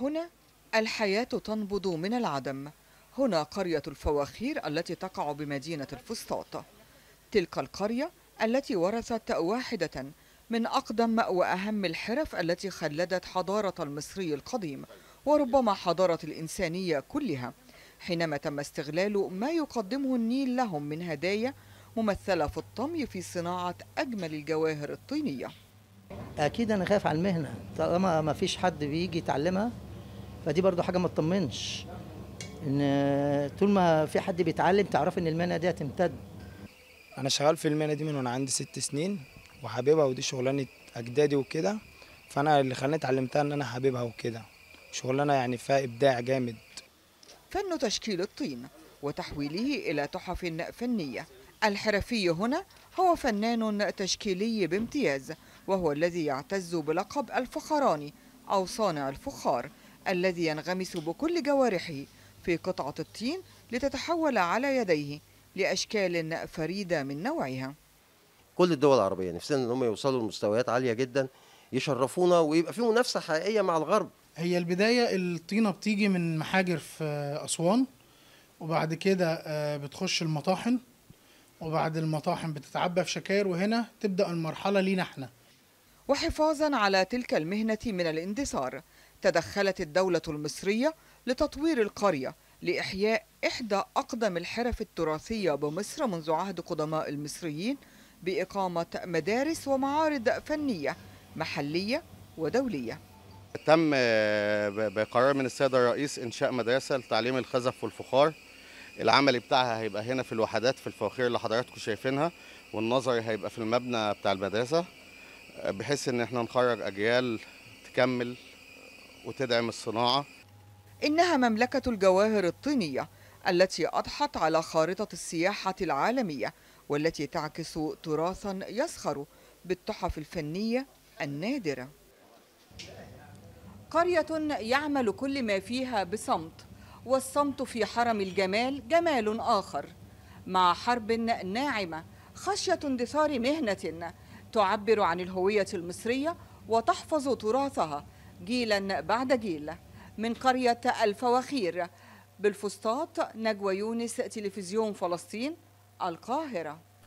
هنا الحياة تنبض من العدم هنا قرية الفواخير التي تقع بمدينة الفسطاط تلك القرية التي ورثت واحدة من أقدم وأهم الحرف التي خلدت حضارة المصري القديم وربما حضارة الإنسانية كلها حينما تم استغلال ما يقدمه النيل لهم من هدايا ممثلة في الطمي في صناعة أجمل الجواهر الطينية أكيد أنا خايف على المهنة طالما ما فيش حد بيجي يتعلمها فدي برضو حاجه ما تطمنش ان طول ما في حد بيتعلم تعرف ان المهنه دي هتمتد انا شغال في المهنه دي من وانا عندي ست سنين وحاببها ودي شغلانه اجدادي وكده فانا اللي خلاني اتعلمتها ان انا حاببها وكده شغلانه يعني فيها ابداع جامد فن تشكيل الطين وتحويله الى تحف فنيه الحرفي هنا هو فنان تشكيلي بامتياز وهو الذي يعتز بلقب الفخراني او صانع الفخار الذي ينغمس بكل جوارحه في قطعة الطين لتتحول على يديه لأشكال فريدة من نوعها كل الدول العربية نفسنا أن هم يوصلوا لمستويات عالية جدا يشرفونا ويبقى في منافسة حقيقية مع الغرب هي البداية الطينة بتيجي من محاجر في أسوان وبعد كده آه، بتخش المطاحن وبعد المطاحن بتتعبى في شكاير وهنا تبدأ المرحلة لينا احنا وحفاظا على تلك المهنة من الاندثار تدخلت الدولة المصرية لتطوير القرية لإحياء إحدى أقدم الحرف التراثية بمصر منذ عهد قدماء المصريين بإقامة مدارس ومعارض فنية محلية ودولية تم آه، بقرار من السيد الرئيس إنشاء مدرسة لتعليم الخزف والفخار العمل بتاعها هيبقى هنا في الوحدات في الفواخير اللي حضراتكم شايفينها والنظري هيبقى في المبنى بتاع المدرسة آه، بحيث إن احنا نخرج أجيال تكمل وتدعم الصناعة إنها مملكة الجواهر الطينية التي أضحت على خارطة السياحة العالمية والتي تعكس تراثا يسخر بالتحف الفنية النادرة قرية يعمل كل ما فيها بصمت والصمت في حرم الجمال جمال آخر مع حرب ناعمة خشية اندثار مهنة تعبر عن الهوية المصرية وتحفظ تراثها جيلا بعد جيل من قرية الفواخير بالفسطاط نجوى يونس تلفزيون فلسطين القاهرة